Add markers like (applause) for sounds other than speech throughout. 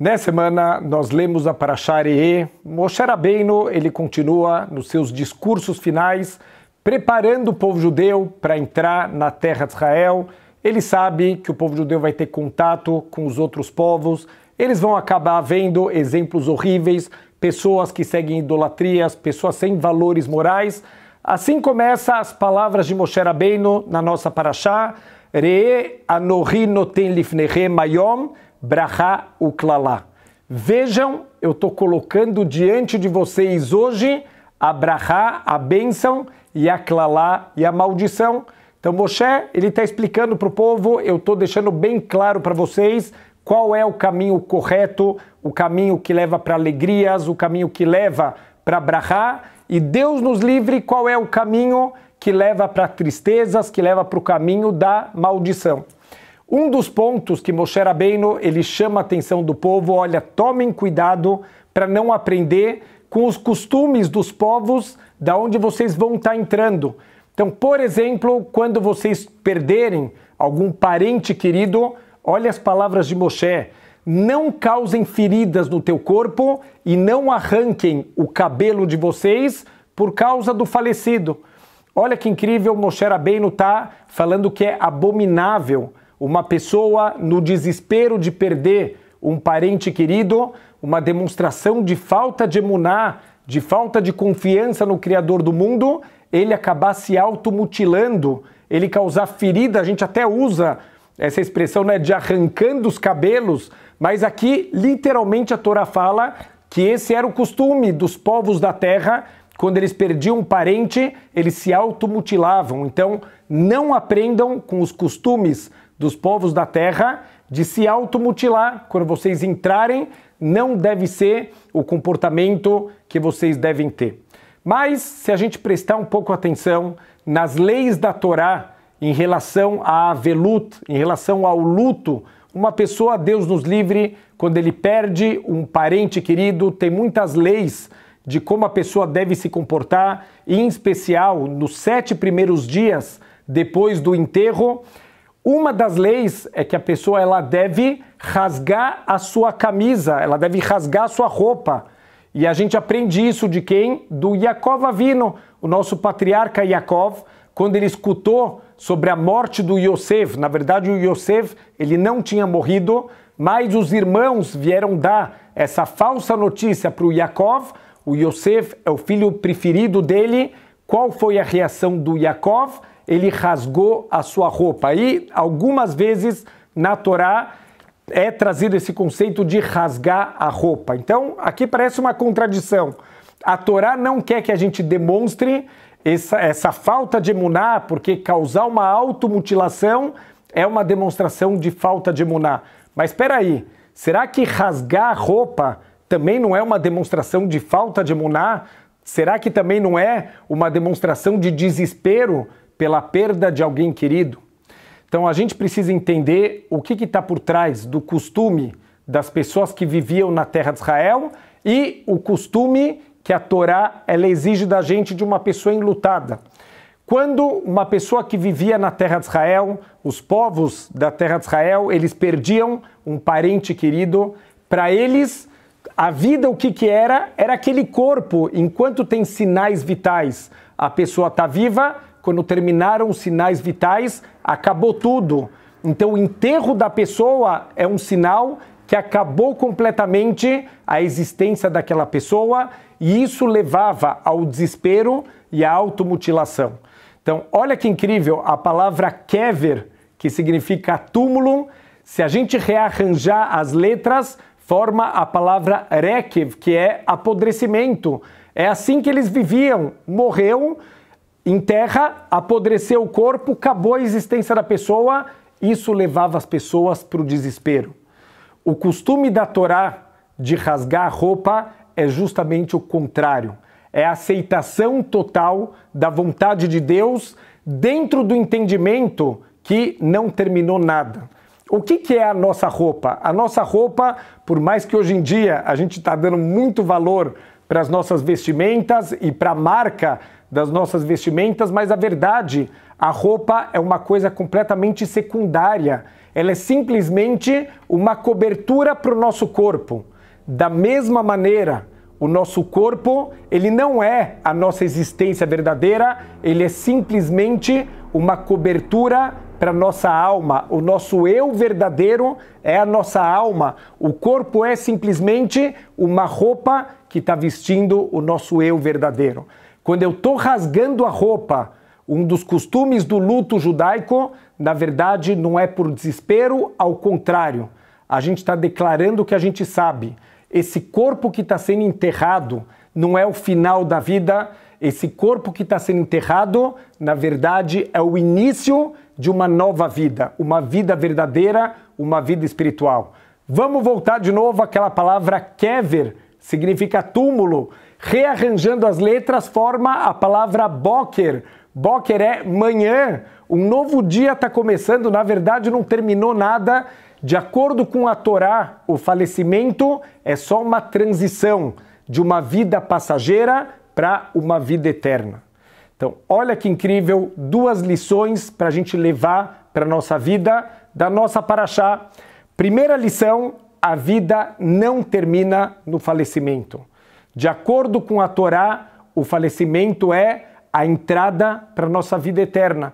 Nessa semana, nós lemos a Parashá Ereê. Moshe Rabbeinu, ele continua nos seus discursos finais, preparando o povo judeu para entrar na terra de Israel. Ele sabe que o povo judeu vai ter contato com os outros povos, eles vão acabar vendo exemplos horríveis, pessoas que seguem idolatrias, pessoas sem valores morais. Assim começa as palavras de Moshe Rabbeinu na nossa Parashá. Re anohi noten lifnechem mayom Braha Uklala. Vejam, eu estou colocando diante de vocês hoje a Braha, a bênção, e a Klala e a maldição. Então, Moshe, ele está explicando para o povo, eu estou deixando bem claro para vocês qual é o caminho correto, o caminho que leva para alegrias, o caminho que leva para Brahá, e Deus nos livre qual é o caminho que leva para tristezas, que leva para o caminho da maldição. Um dos pontos que Moshe Rabbeinu ele chama a atenção do povo, olha, tomem cuidado para não aprender com os costumes dos povos da onde vocês vão estar tá entrando. Então, por exemplo, quando vocês perderem algum parente querido, olha as palavras de Moshe: não causem feridas no teu corpo e não arranquem o cabelo de vocês por causa do falecido. Olha que incrível, Moshe Rabbeinu está falando que é abominável uma pessoa no desespero de perder um parente querido, uma demonstração de falta de emuná, de falta de confiança no Criador do mundo, ele acabar se automutilando, ele causar ferida, a gente até usa essa expressão né, de arrancando os cabelos, mas aqui literalmente a Torá fala que esse era o costume dos povos da terra, quando eles perdiam um parente, eles se automutilavam. Então, não aprendam com os costumes dos povos da terra de se automutilar. Quando vocês entrarem, não deve ser o comportamento que vocês devem ter. Mas se a gente prestar um pouco atenção nas leis da Torá em relação à velut, em relação ao luto, uma pessoa, Deus nos livre, quando ele perde um parente querido, tem muitas leis de como a pessoa deve se comportar, em especial nos sete primeiros dias depois do enterro. Uma das leis é que a pessoa ela deve rasgar a sua camisa, ela deve rasgar a sua roupa. E a gente aprende isso de quem? Do Yaakov Avino, o nosso patriarca Yaakov, quando ele escutou sobre a morte do Yosef. Na verdade, o Yosef ele não tinha morrido, mas os irmãos vieram dar essa falsa notícia para o Yaakov. O Yosef é o filho preferido dele. Qual foi a reação do Yaakov? ele rasgou a sua roupa. Aí, algumas vezes na Torá é trazido esse conceito de rasgar a roupa. Então, aqui parece uma contradição. A Torá não quer que a gente demonstre essa, essa falta de emuná, porque causar uma automutilação é uma demonstração de falta de emuná. Mas espera aí, será que rasgar a roupa também não é uma demonstração de falta de emuná? Será que também não é uma demonstração de desespero pela perda de alguém querido. Então a gente precisa entender o que está por trás do costume das pessoas que viviam na terra de Israel e o costume que a Torá ela exige da gente de uma pessoa enlutada. Quando uma pessoa que vivia na terra de Israel, os povos da terra de Israel, eles perdiam um parente querido, para eles a vida o que que era? Era aquele corpo, enquanto tem sinais vitais, a pessoa está viva, quando terminaram os sinais vitais, acabou tudo. Então, o enterro da pessoa é um sinal que acabou completamente a existência daquela pessoa e isso levava ao desespero e à automutilação. Então, olha que incrível a palavra kever, que significa túmulo. Se a gente rearranjar as letras, forma a palavra rekev, que é apodrecimento. É assim que eles viviam. Morreu, enterra, apodreceu o corpo, acabou a existência da pessoa, isso levava as pessoas para o desespero. O costume da Torá de rasgar a roupa é justamente o contrário. É a aceitação total da vontade de Deus dentro do entendimento que não terminou nada. O que, que é a nossa roupa? A nossa roupa, por mais que hoje em dia a gente está dando muito valor para as nossas vestimentas e para a marca das nossas vestimentas, mas a verdade, a roupa é uma coisa completamente secundária. Ela é simplesmente uma cobertura para o nosso corpo. Da mesma maneira, o nosso corpo, ele não é a nossa existência verdadeira, ele é simplesmente uma cobertura para nossa alma. O nosso eu verdadeiro é a nossa alma. O corpo é simplesmente uma roupa que está vestindo o nosso eu verdadeiro. Quando eu estou rasgando a roupa, um dos costumes do luto judaico, na verdade, não é por desespero, ao contrário, a gente está declarando o que a gente sabe. Esse corpo que está sendo enterrado não é o final da vida, esse corpo que está sendo enterrado, na verdade, é o início de uma nova vida, uma vida verdadeira, uma vida espiritual. Vamos voltar de novo àquela palavra kever, significa túmulo rearranjando as letras, forma a palavra Boker. Boker é manhã, um novo dia está começando, na verdade não terminou nada. De acordo com a Torá, o falecimento é só uma transição de uma vida passageira para uma vida eterna. Então, olha que incrível, duas lições para a gente levar para a nossa vida, da nossa Paraxá. Primeira lição, a vida não termina no falecimento. De acordo com a Torá, o falecimento é a entrada para a nossa vida eterna.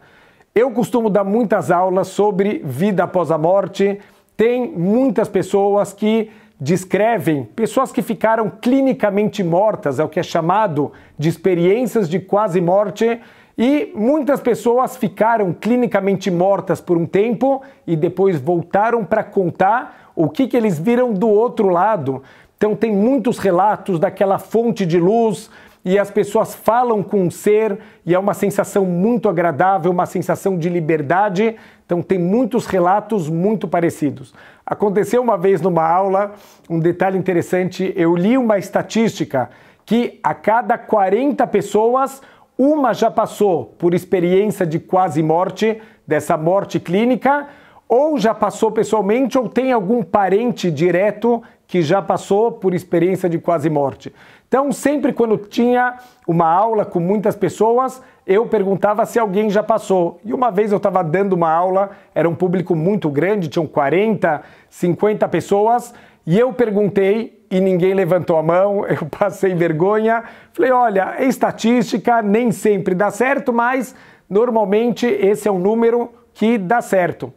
Eu costumo dar muitas aulas sobre vida após a morte. Tem muitas pessoas que descrevem pessoas que ficaram clinicamente mortas, é o que é chamado de experiências de quase morte. E muitas pessoas ficaram clinicamente mortas por um tempo e depois voltaram para contar o que, que eles viram do outro lado. Então, tem muitos relatos daquela fonte de luz e as pessoas falam com o um ser e é uma sensação muito agradável, uma sensação de liberdade. Então, tem muitos relatos muito parecidos. Aconteceu uma vez numa aula, um detalhe interessante: eu li uma estatística que a cada 40 pessoas, uma já passou por experiência de quase morte, dessa morte clínica, ou já passou pessoalmente, ou tem algum parente direto que já passou por experiência de quase morte. Então, sempre quando tinha uma aula com muitas pessoas, eu perguntava se alguém já passou. E uma vez eu estava dando uma aula, era um público muito grande, tinham 40, 50 pessoas, e eu perguntei e ninguém levantou a mão, (laughs) eu passei vergonha. Falei: olha, é estatística, nem sempre dá certo, mas normalmente esse é um número que dá certo.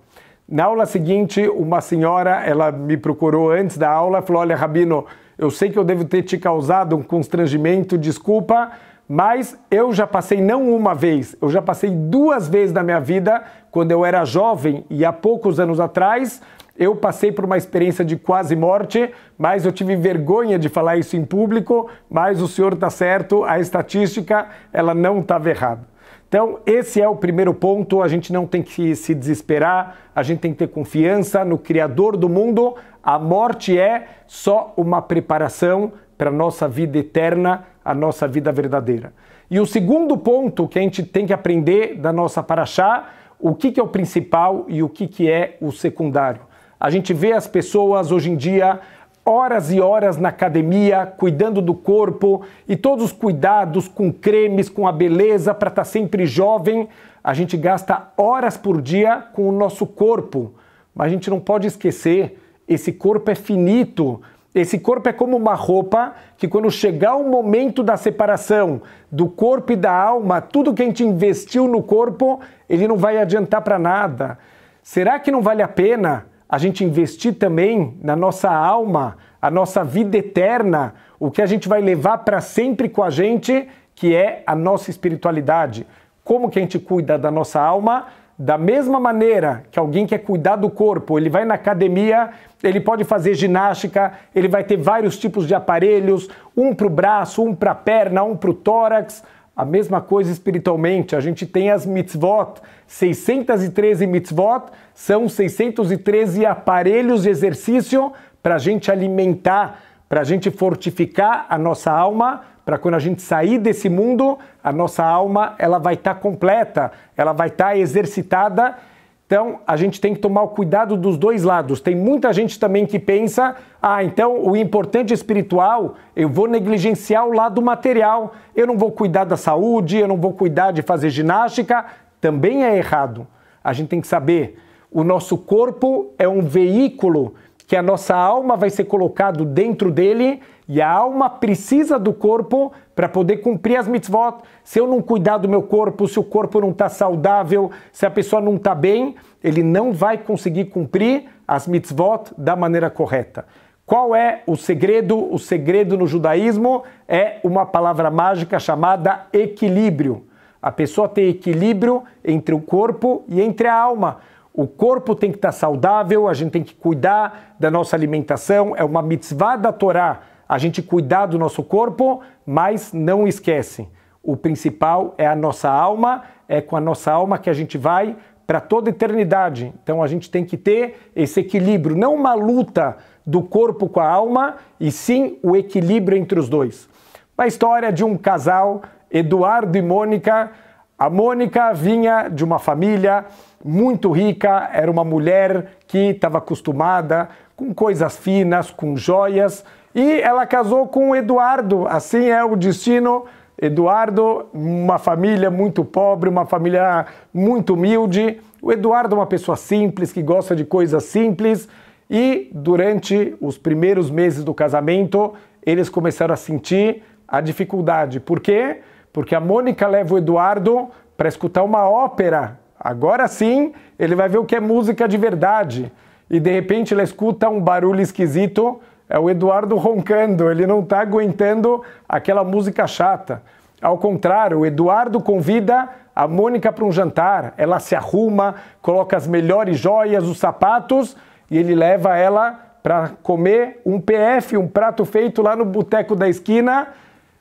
Na aula seguinte, uma senhora, ela me procurou antes da aula, falou: "Olha, rabino, eu sei que eu devo ter te causado um constrangimento, desculpa, mas eu já passei não uma vez, eu já passei duas vezes na minha vida, quando eu era jovem e há poucos anos atrás, eu passei por uma experiência de quase morte, mas eu tive vergonha de falar isso em público, mas o senhor está certo, a estatística, ela não estava errada. Então, esse é o primeiro ponto. A gente não tem que se desesperar, a gente tem que ter confiança no Criador do mundo. A morte é só uma preparação para a nossa vida eterna, a nossa vida verdadeira. E o segundo ponto que a gente tem que aprender da nossa Paraxá, o que, que é o principal e o que, que é o secundário. A gente vê as pessoas hoje em dia horas e horas na academia, cuidando do corpo e todos os cuidados com cremes, com a beleza para estar tá sempre jovem. A gente gasta horas por dia com o nosso corpo, mas a gente não pode esquecer, esse corpo é finito. Esse corpo é como uma roupa que, quando chegar o momento da separação do corpo e da alma, tudo que a gente investiu no corpo, ele não vai adiantar para nada. Será que não vale a pena a gente investir também na nossa alma, a nossa vida eterna, o que a gente vai levar para sempre com a gente, que é a nossa espiritualidade. Como que a gente cuida da nossa alma? Da mesma maneira que alguém quer cuidar do corpo, ele vai na academia, ele pode fazer ginástica, ele vai ter vários tipos de aparelhos, um para o braço, um para a perna, um para o tórax, a mesma coisa espiritualmente, a gente tem as mitzvot, 613 mitzvot são 613 aparelhos de exercício para a gente alimentar, para a gente fortificar a nossa alma, para quando a gente sair desse mundo, a nossa alma ela vai estar tá completa, ela vai estar tá exercitada então, a gente tem que tomar o cuidado dos dois lados. Tem muita gente também que pensa: ah, então o importante espiritual, eu vou negligenciar o lado material, eu não vou cuidar da saúde, eu não vou cuidar de fazer ginástica. Também é errado. A gente tem que saber: o nosso corpo é um veículo que a nossa alma vai ser colocado dentro dele e a alma precisa do corpo para poder cumprir as mitzvot. Se eu não cuidar do meu corpo, se o corpo não está saudável, se a pessoa não está bem, ele não vai conseguir cumprir as mitzvot da maneira correta. Qual é o segredo? O segredo no judaísmo é uma palavra mágica chamada equilíbrio. A pessoa tem equilíbrio entre o corpo e entre a alma. O corpo tem que estar saudável, a gente tem que cuidar da nossa alimentação, é uma mitzvah da Torá a gente cuidar do nosso corpo, mas não esquece, o principal é a nossa alma, é com a nossa alma que a gente vai para toda a eternidade. Então a gente tem que ter esse equilíbrio, não uma luta do corpo com a alma, e sim o equilíbrio entre os dois. A história de um casal, Eduardo e Mônica, a Mônica vinha de uma família muito rica, era uma mulher que estava acostumada com coisas finas, com joias, e ela casou com Eduardo. Assim é o destino. Eduardo, uma família muito pobre, uma família muito humilde. O Eduardo é uma pessoa simples, que gosta de coisas simples. E durante os primeiros meses do casamento, eles começaram a sentir a dificuldade. Por quê? Porque porque a Mônica leva o Eduardo para escutar uma ópera. Agora sim, ele vai ver o que é música de verdade. E de repente ela escuta um barulho esquisito, é o Eduardo roncando, ele não está aguentando aquela música chata. Ao contrário, o Eduardo convida a Mônica para um jantar, ela se arruma, coloca as melhores joias, os sapatos e ele leva ela para comer um PF, um prato feito lá no boteco da esquina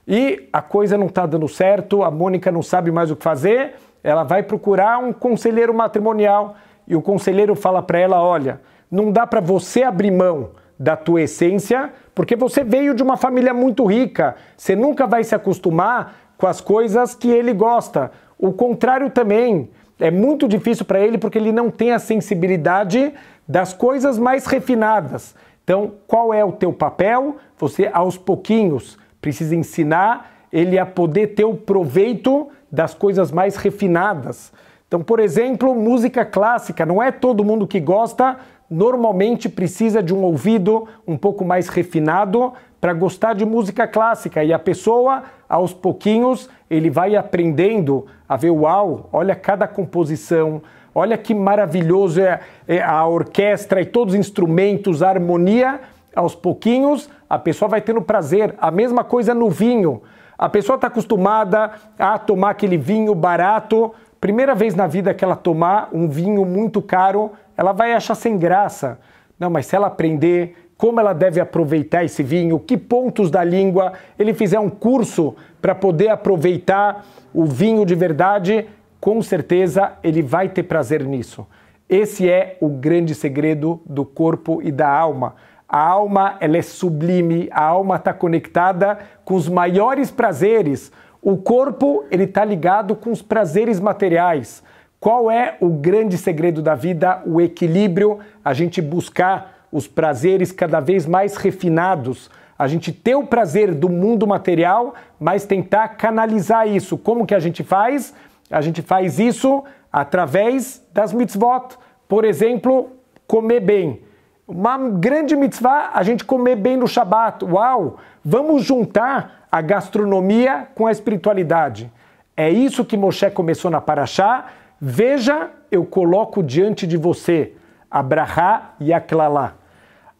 e a coisa não está dando certo, a Mônica não sabe mais o que fazer, ela vai procurar um conselheiro matrimonial e o conselheiro fala para ela: olha, não dá para você abrir mão da tua essência, porque você veio de uma família muito rica, você nunca vai se acostumar com as coisas que ele gosta. O contrário também é muito difícil para ele porque ele não tem a sensibilidade das coisas mais refinadas. Então, qual é o teu papel? Você aos pouquinhos precisa ensinar ele a poder ter o proveito das coisas mais refinadas. Então, por exemplo, música clássica, não é todo mundo que gosta, normalmente precisa de um ouvido um pouco mais refinado para gostar de música clássica e a pessoa, aos pouquinhos, ele vai aprendendo a ver, uau, olha cada composição, olha que maravilhoso é, é a orquestra e todos os instrumentos, a harmonia, aos pouquinhos a pessoa vai tendo prazer. A mesma coisa no vinho. A pessoa está acostumada a tomar aquele vinho barato. Primeira vez na vida que ela tomar um vinho muito caro, ela vai achar sem graça. Não, mas se ela aprender como ela deve aproveitar esse vinho, que pontos da língua ele fizer um curso para poder aproveitar o vinho de verdade, com certeza ele vai ter prazer nisso. Esse é o grande segredo do corpo e da alma. A alma, ela é sublime, a alma está conectada com os maiores prazeres. O corpo, ele está ligado com os prazeres materiais. Qual é o grande segredo da vida? O equilíbrio, a gente buscar os prazeres cada vez mais refinados, a gente ter o prazer do mundo material, mas tentar canalizar isso. Como que a gente faz? A gente faz isso através das mitzvot. Por exemplo, comer bem. Uma grande mitzvah, a gente comer bem no Shabat. Uau! Vamos juntar a gastronomia com a espiritualidade. É isso que Moshe começou na Paraxá. Veja, eu coloco diante de você Abrahá e Aklalá.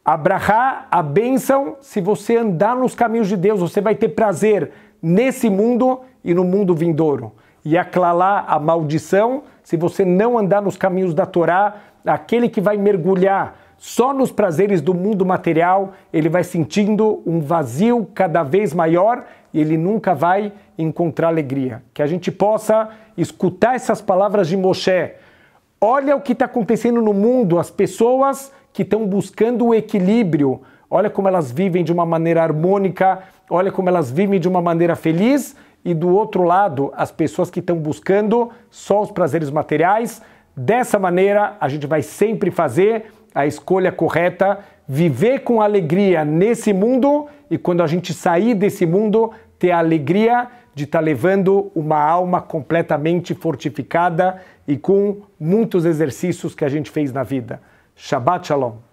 Abrahá, a bênção, se você andar nos caminhos de Deus, você vai ter prazer nesse mundo e no mundo vindouro. E Aklalá, a maldição, se você não andar nos caminhos da Torá, aquele que vai mergulhar só nos prazeres do mundo material ele vai sentindo um vazio cada vez maior e ele nunca vai encontrar alegria. Que a gente possa escutar essas palavras de Moshe. Olha o que está acontecendo no mundo, as pessoas que estão buscando o equilíbrio. Olha como elas vivem de uma maneira harmônica, olha como elas vivem de uma maneira feliz. E do outro lado, as pessoas que estão buscando só os prazeres materiais. Dessa maneira, a gente vai sempre fazer a escolha correta, viver com alegria nesse mundo e quando a gente sair desse mundo, ter a alegria de estar tá levando uma alma completamente fortificada e com muitos exercícios que a gente fez na vida. Shabbat Shalom.